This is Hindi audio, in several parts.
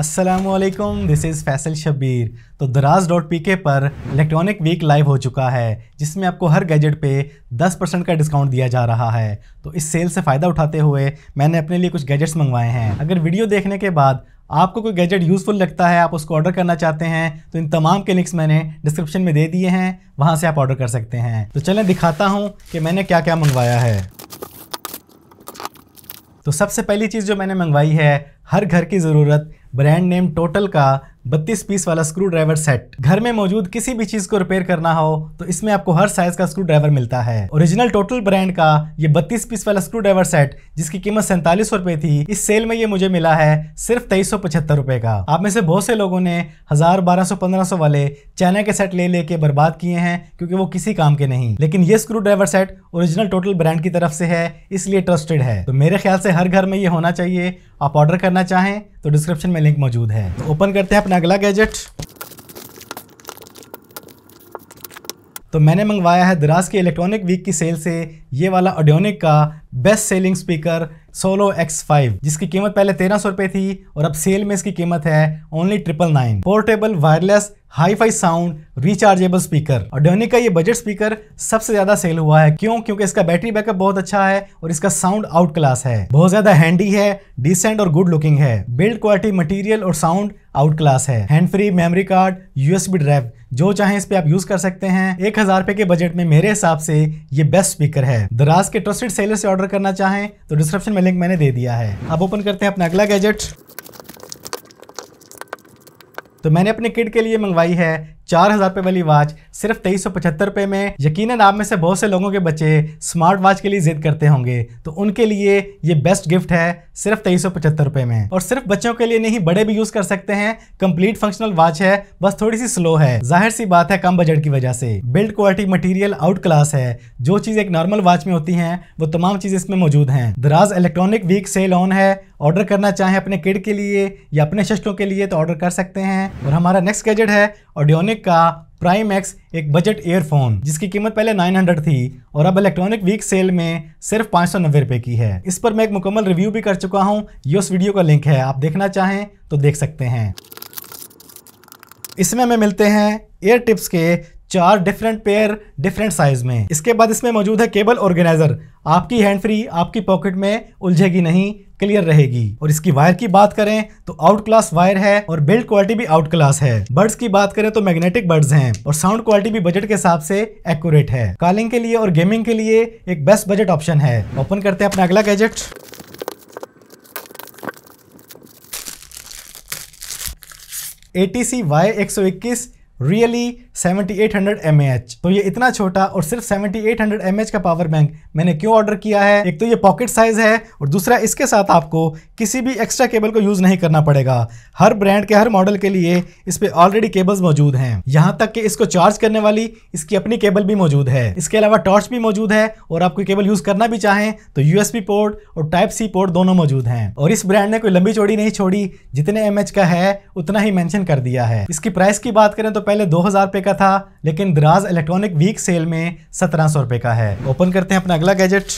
असलम दिस इज़ फैसल शबीर तो दराज डॉट पी के पर इलेक्ट्रॉनिक वीक लाइव हो चुका है जिसमें आपको हर गैजेट पे 10 परसेंट का डिस्काउंट दिया जा रहा है तो इस सेल से फ़ायदा उठाते हुए मैंने अपने लिए कुछ गैजेट्स मंगवाए हैं अगर वीडियो देखने के बाद आपको कोई गैजेट यूज़फुल लगता है आप उसको ऑर्डर करना चाहते हैं तो इन तमाम के लिंक्स मैंने डिस्क्रिप्शन में दे दिए हैं वहाँ से आप ऑर्डर कर सकते हैं तो चलें दिखाता हूँ कि मैंने क्या क्या मंगवाया है तो सबसे पहली चीज़ जो मैंने मंगवाई है हर घर की ज़रूरत ब्रांड नेम टोटल का बत्तीस पीस वाला स्क्रू ड्राइवर सेट घर में मौजूद किसी भी चीज को रिपेयर करना हो तो इसमें आपको हर साइज का स्क्रू ड्राइवर मिलता है ओरिजिनल टोटल ब्रांड का ये बत्तीस पीस वाला स्क्रू ड्राइवर सेट जिसकी कीमत सैंतालीस रुपए थी इस सेल में ये मुझे मिला है सिर्फ तेईस रुपए का आप में से बहुत से लोगों ने हजार बारह सौ पंद्रह सौ वाले चाइना के सेट ले लेके बर्बाद किए हैं क्योंकि वो किसी काम के नहीं लेकिन ये screw driver set original total brand की तरफ से है इसलिए ट्रस्टेड है तो मेरे ख्याल से हर घर में ये होना चाहिए आप ऑर्डर करना चाहें तो डिस्क्रिप्शन में लिंक मौजूद है तो ओपन करते हैं अपना अगला गैजेट तो मैंने मंगवाया है दराज के इलेक्ट्रॉनिक वीक की सेल से ये वाला ऑडियोनिक का best selling speaker solo X five जिसकी कीमत पहले तेरह सौ रुपए थी और अब सेल में इसकी कीमत है only triple nine portable wireless hi fi sound rechargeable speaker Audionic का ये बजट स्पीकर सबसे ज्यादा सेल हुआ है क्यों क्योंकि इसका बैटरी बैकअप बहुत अच्छा है और इसका साउंड आउट क्लास है बहुत ज्यादा हैंडी है डिसेंट और गुड लुकिंग है बिल्ड क्वालिटी मटेरियल और साउंड आउट क्लास है hand free memory card USB drive जो चाहे इस पे आप यूज कर सकते हैं एक हजार रुपए के बजट में मेरे हिसाब से ये बेस्ट स्पीकर है है दराज के ट्रस्टेड सेलर से ऑर्डर करना चाहें तो डिस्क्रिप्शन में लिंक मैंने दे दिया है अब ओपन करते हैं अपना अगला गैजेट तो मैंने अपने किड के लिए मंगवाई है चार हज़ार रुपए वाली वॉच सिर्फ तेईस सौ पचहत्तर में यकीनन आप में से बहुत से लोगों के बच्चे स्मार्ट वॉच के लिए जिद करते होंगे तो उनके लिए ये बेस्ट गिफ्ट है सिर्फ तेईस सौ पचहत्तर में और सिर्फ बच्चों के लिए नहीं बड़े भी यूज कर सकते हैं कंप्लीट फंक्शनल वॉच है बस थोड़ी सी स्लो है जाहिर सी बात है कम बजट की वजह से build quality material out class है जो चीज एक नॉर्मल वॉच में होती है वो तमाम चीज इसमें मौजूद हैं Daraz electronic week sale on है ऑर्डर करना चाहें अपने किड के लिए या अपने शस्टों के लिए तो ऑर्डर कर सकते हैं और हमारा नेक्स्ट गैजेट है ऑडियोनिक का प्राइम एक्स एक बजट ईयरफोन जिसकी कीमत पहले 900 थी और अब इलेक्ट्रॉनिक वीक सेल में सिर्फ पाँच सौ की है इस पर मैं एक मुकम्मल रिव्यू भी कर चुका हूँ ये उस वीडियो का लिंक है आप देखना चाहें तो देख सकते हैं इसमें हमें मिलते हैं एयर टिप्स के चार डिफरेंट पेयर डिफरेंट साइज में इसके बाद इसमें मौजूद है केबल ऑर्गेनाइजर आपकी हैंड फ्री आपकी पॉकेट में उलझेगी नहीं क्लियर रहेगी और इसकी वायर की बात करें तो आउट क्लास वायर है और बिल्ड क्वालिटी भी आउट क्लास है बर्ड्स की बात करें तो मैग्नेटिक बर्ड्स हैं और साउंड क्वालिटी भी बजट के हिसाब से एक्यूरेट है कॉलिंग के लिए और गेमिंग के लिए एक बेस्ट बजट ऑप्शन है ओपन करते हैं अपना अगला gadget A T C Y एक सौ इक्कीस रियली 7800 एच तो ये इतना छोटा और सिर्फ 7800 एच का पावर बैंक मैंने क्यों ऑर्डर किया है एक तो ये पॉकेट साइज है और दूसरा इसके साथ आपको किसी भी एक्स्ट्रा केबल को यूज़ नहीं करना पड़ेगा हर ब्रांड के हर मॉडल के लिए इस पर ऑलरेडी केबल्स मौजूद हैं यहाँ तक कि इसको चार्ज करने वाली इसकी अपनी केबल भी मौजूद है इसके अलावा टॉर्च भी मौजूद है और आपको केबल यूज़ करना भी चाहें तो पी पोर्ट और टाइप सी पोर्ट दोनों मौजूद हैं और इस ब्रांड ने कोई लंबी चौड़ी नहीं छोड़ी जितने एम का है उतना ही मैंशन कर दिया है इसकी प्राइस की बात करें तो पहले दो हज़ार रुपए का था लेकिन दराज इलेक्ट्रॉनिक वीक सेल में सत्रह सौ रुपए का है ओपन करते हैं अपना अगला गैजेट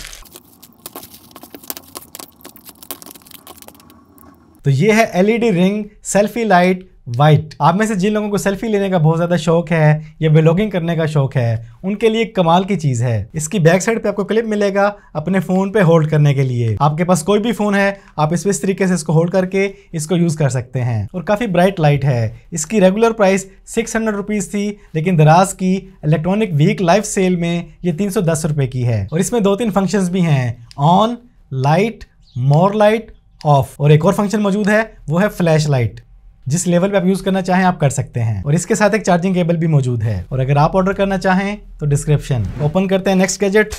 तो ये है LED ring selfie light white आप में से जिन लोगों को सेल्फी लेने का बहुत ज़्यादा शौक है या ब्लॉगिंग करने का शौक है उनके लिए कमाल की चीज़ है इसकी बैक साइड पे आपको क्लिप मिलेगा अपने फ़ोन पे होल्ड करने के लिए आपके पास कोई भी फ़ोन है आप इस इस तरीके से इसको होल्ड करके इसको यूज़ कर सकते हैं और काफ़ी ब्राइट लाइट है इसकी रेगुलर प्राइस सिक्स हंड्रेड थी लेकिन दराज की इलेक्ट्रॉनिक वीक लाइफ सेल में ये तीन सौ की है और इसमें दो तीन फंक्शन भी हैं on light more light off और एक और फंक्शन मौजूद है वो है फ्लैश लाइट जिस लेवल पे आप यूज करना चाहें आप कर सकते हैं और इसके साथ एक चार्जिंग केबल भी मौजूद है और अगर आप ऑर्डर करना चाहें तो डिस्क्रिप्शन ओपन करते हैं नेक्स्ट गैजेट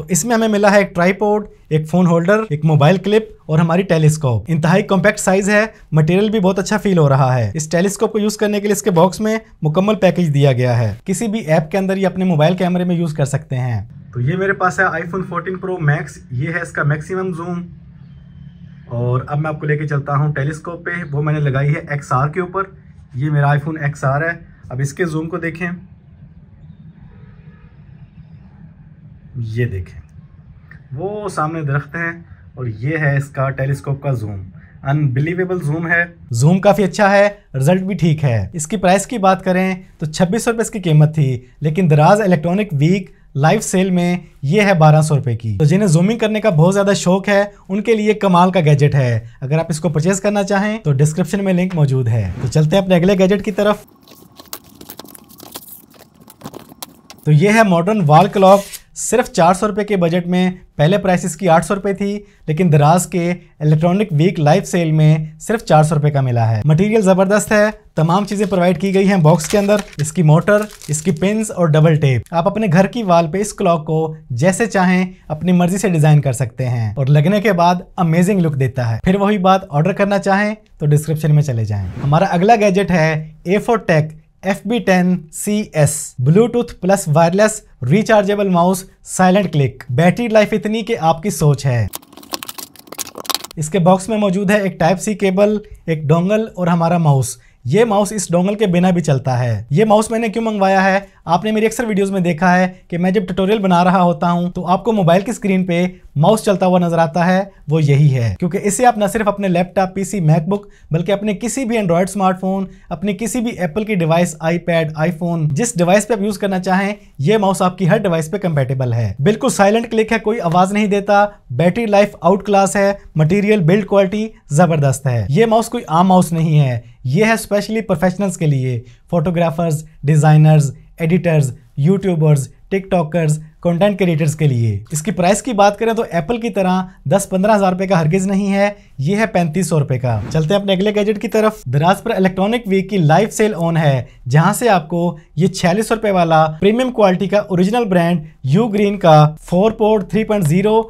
तो इसमें हमें मिला है एक ट्राईपोर्ड एक फोन होल्डर एक मोबाइल क्लिप और हमारी टेलीस्कोप इंतहाई कॉम्पैक्ट साइज है मटेरियल भी बहुत अच्छा फील हो रहा है इस टेलीस्कोप को यूज करने के लिए इसके बॉक्स में मुकम्मल पैकेज दिया गया है किसी भी ऐप के अंदर ये अपने मोबाइल कैमरे में यूज कर सकते हैं तो ये मेरे पास है आईफोन फोर्टीन प्रो मैक्स ये है इसका मैक्सिमम जूम और अब मैं आपको लेके चलता हूँ टेलीस्कोप पे वो मैंने लगाई है एक्स के ऊपर ये मेरा आईफोन एक्स है अब इसके जूम को देखें ये देखें वो सामने दरख्त है और ये है इसका टेलीस्कोप का जूम अनबिलीवेबल जूम है जूम काफ़ी अच्छा है रिजल्ट भी ठीक है इसकी प्राइस की बात करें तो छब्बीस सौ इसकी कीमत थी लेकिन दराज इलेक्ट्रॉनिक वीक लाइव सेल में ये है बारह सौ रुपये की तो जिन्हें जूमिंग करने का बहुत ज़्यादा शौक है उनके लिए कमाल का गैजेट है अगर आप इसको परचेज करना चाहें तो डिस्क्रिप्शन में लिंक मौजूद है तो चलते हैं अपने अगले गैजेट की तरफ तो ये है मॉडर्न वॉल क्लॉक सिर्फ चार सौ के बजट में पहले प्राइस इसकी आठ सौ थी लेकिन दराज के इलेक्ट्रॉनिक वीक लाइफ सेल में सिर्फ चार सौ का मिला है मटेरियल ज़बरदस्त है तमाम चीज़ें प्रोवाइड की गई हैं बॉक्स के अंदर इसकी मोटर इसकी पिंस और डबल टेप आप अपने घर की वाल पे इस क्लॉक को जैसे चाहें अपनी मर्जी से डिज़ाइन कर सकते हैं और लगने के बाद अमेजिंग लुक देता है फिर वही बात ऑर्डर करना चाहें तो डिस्क्रिप्शन में चले जाएं हमारा अगला गैजेट है A four tech F B ten C S bluetooth plus wireless rechargeable mouse silent click battery life इतनी कि आपकी सोच है इसके बॉक्स में मौजूद है एक टाइप सी केबल एक डोंगल और हमारा माउस ये माउस इस डोंगल के बिना भी चलता है ये माउस मैंने क्यों मंगवाया है आपने मेरी अक्सर वीडियोस में देखा है कि मैं जब ट्यूटोरियल बना रहा होता हूँ तो आपको मोबाइल की स्क्रीन पे माउस चलता हुआ नजर आता है वो यही है क्योंकि इसे आप न सिर्फ अपने लैपटॉप पीसी मैकबुक बल्कि अपने किसी भी एंड्रॉयड स्मार्टफोन अपने किसी भी एप्पल की डिवाइस आईपैड आईफोन जिस डिवाइस पे आप यूज करना चाहें ये माउस आपकी हर डिवाइस पे कंपेटेबल है बिल्कुल साइलेंट क्लिक है कोई आवाज नहीं देता बैटरी लाइफ आउट क्लास है मटीरियल बिल्ड क्वालिटी जबरदस्त है ये माउस कोई आम माउस नहीं है ये है स्पेशली प्रोफेशनल्स के लिए photographers designers editors YouTubers TikTokers content creators के लिए इसकी प्राइस की बात करें तो एप्पल की तरह दस पंद्रह हजार रुपये का हरगिज नहीं है ये है पैंतीस सौ रुपये का चलते हैं अपने अगले गैजेट की तरफ दराज पर इलेक्ट्रॉनिक वीक की लाइव सेल ऑन है जहां से आपको ये छियालीस रुपये वाला प्रीमियम क्वालिटी का ओरिजिनल ब्रांड यू ग्रीन का four port three point zero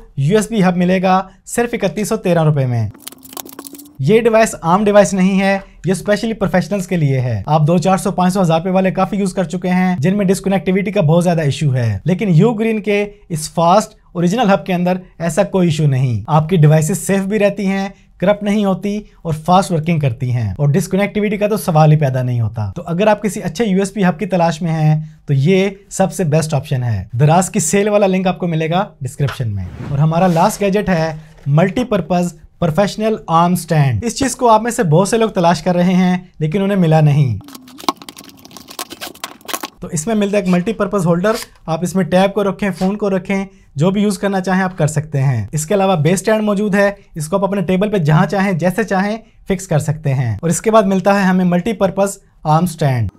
B hub मिलेगा सिर्फ इकतीस सौ तेरह रुपये में ये डिवाइस आम डिवाइस नहीं है ये स्पेशली प्रोफेशनल्स के लिए है आप दो चार सौ पांच सौ हजार रुपए वाले काफी यूज कर चुके हैं जिनमें डिस्कनेक्टिविटी का बहुत ज्यादा इशू है लेकिन यू ग्रीन के इस फास्ट ओरिजिनल हब के अंदर ऐसा कोई इशू नहीं आपकी डिवाइसेस सेफ भी रहती हैं करप्ट नहीं होती और फास्ट वर्किंग करती हैं और डिस्कनेक्टिविटी का तो सवाल ही पैदा नहीं होता तो अगर आप किसी अच्छे यूएसपी हब की तलाश में हैं तो ये सबसे बेस्ट ऑप्शन है दराज की सेल वाला लिंक आपको मिलेगा डिस्क्रिप्शन में और हमारा लास्ट गैजेट है मल्टीपर्पज़ प्रोफेशनल आर्म स्टैंड इस चीज़ को आप में से बहुत से लोग तलाश कर रहे हैं लेकिन उन्हें मिला नहीं तो इसमें मिलता है एक मल्टीपर्पज़ होल्डर आप इसमें टैब को रखें फ़ोन को रखें जो भी यूज़ करना चाहें आप कर सकते हैं इसके अलावा बेस स्टैंड मौजूद है इसको आप अपने टेबल पे जहां चाहें जैसे चाहें फिक्स कर सकते हैं और इसके बाद मिलता है हमें मल्टीपर्पज़ आर्म स्टैंड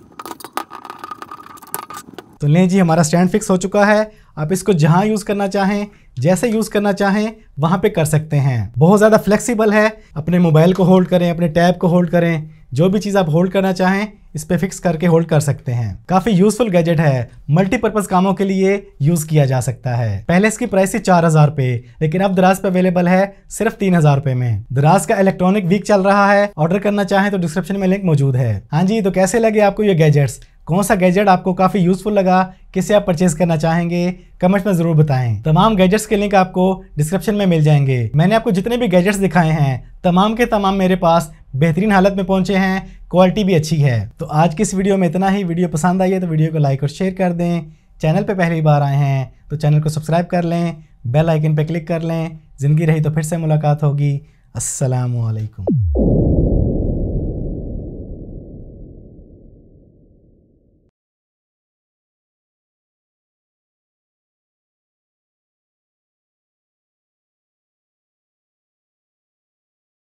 तो ले जी हमारा स्टैंड फिक्स हो चुका है आप इसको जहां यूज़ करना चाहें जैसे यूज़ करना चाहें वहां पे कर सकते हैं बहुत ज़्यादा फ्लेक्सिबल है अपने मोबाइल को होल्ड करें अपने टैब को होल्ड करें जो भी चीज़ आप होल्ड करना चाहें इस पर फिक्स करके होल्ड कर सकते हैं काफ़ी यूजफुल गैजेट है मल्टीपर्पज़ कामों के लिए यूज़ किया जा सकता है पहले इसकी प्राइस थी चार हज़ार रुपए लेकिन अब दराज पे अवेलेबल है सिर्फ तीन हज़ार रुपये में दराज का इलेक्ट्रॉनिक वीक चल रहा है ऑर्डर करना चाहें तो डिस्क्रिप्शन में लिंक मौजूद है हाँ जी तो कैसे लगे आपको ये गैजेट्स कौन सा गैजेट आपको काफ़ी यूज़फुल लगा किसे आप परचेज करना चाहेंगे कमेंट्स में ज़रूर बताएं तमाम गैजेट्स के लिंक आपको डिस्क्रिप्शन में मिल जाएंगे मैंने आपको जितने भी गैजेट्स दिखाए हैं तमाम के तमाम मेरे पास बेहतरीन हालत में पहुंचे हैं क्वालिटी भी अच्छी है तो आज की इस वीडियो में इतना ही वीडियो पसंद आई है तो वीडियो को लाइक और शेयर कर दें चैनल पर पहली बार आए हैं तो चैनल को सब्सक्राइब कर लें बेल आइकन पर क्लिक कर लें ज़िंदगी रही तो फिर से मुलाकात होगी असलकम